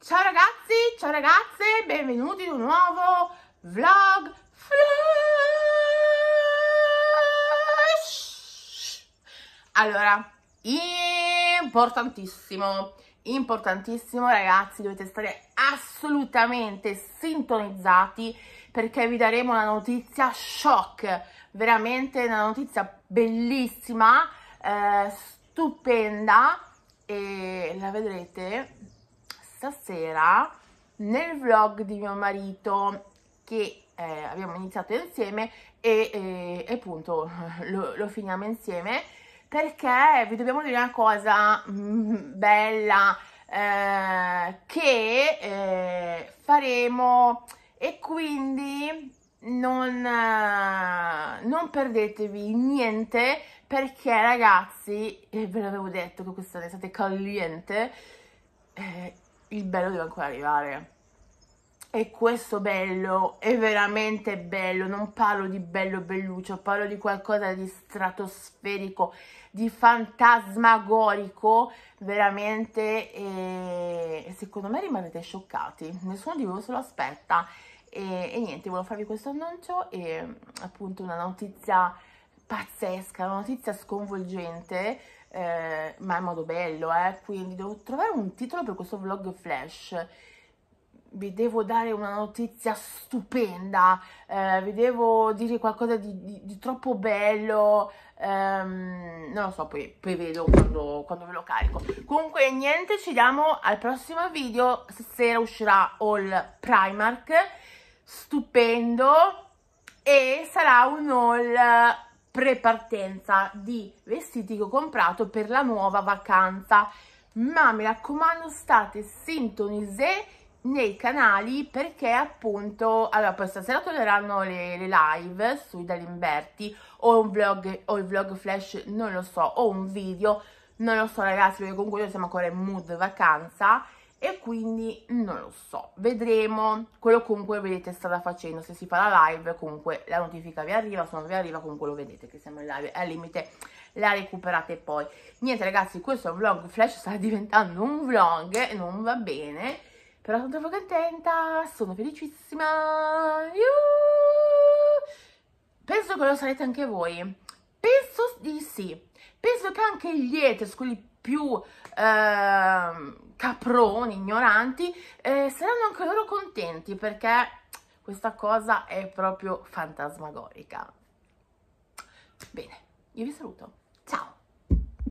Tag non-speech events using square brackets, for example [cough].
Ciao ragazzi, ciao ragazze, benvenuti in un nuovo vlog flash. Allora, importantissimo, importantissimo ragazzi, dovete stare assolutamente sintonizzati perché vi daremo una notizia shock, veramente una notizia bellissima, eh, stupenda e la vedrete stasera nel vlog di mio marito che eh, abbiamo iniziato insieme e, eh, e appunto [laughs] lo, lo, finiamo insieme perché vi dobbiamo dire una cosa mm, bella eh, che eh, faremo e quindi non, eh, non, perdetevi niente perché ragazzi, eh, ve l'avevo detto che questa è stata caliente, eh, il bello deve ancora arrivare. E questo bello è veramente bello, non parlo di bello belluccio, parlo di qualcosa di stratosferico, di fantasmagorico, veramente, eh, secondo me rimanete scioccati, nessuno di voi se lo aspetta. E, e niente, volevo farvi questo annuncio e appunto una notizia pazzesca, una notizia sconvolgente, eh, ma in modo bello, eh, quindi devo trovare un titolo per questo vlog flash. Vi devo dare una notizia stupenda, eh, vi devo dire qualcosa di, di, di troppo bello, ehm, non lo so, poi, poi vedo quando, quando ve lo carico. Comunque niente, ci vediamo al prossimo video, stasera uscirà All Primark, stupendo, e sarà un haul pre di vestiti che ho comprato per la nuova vacanza. Ma mi raccomando, state sintonizzati nei canali perché appunto allora poi stasera torneranno le, le, live sui Dalimberti o un vlog o il vlog flash non lo so o un video non lo so ragazzi perché comunque noi siamo ancora in mood vacanza e quindi non lo so, vedremo, quello comunque vedete strada facendo, se si fa la live comunque la notifica vi arriva, se non vi arriva comunque lo vedete che siamo in live, al limite la recuperate poi. Niente ragazzi, questo è un vlog flash, sta [laughs] diventando un vlog, non va bene, però sono troppo contenta, sono felicissima, Iuh! penso che lo sarete anche voi, penso di sì, penso che anche gli haters, quelli più eh, caproni, ignoranti, eh, saranno anche loro contenti perché questa cosa è proprio fantasmagorica. Bene, io vi saluto. Ciao!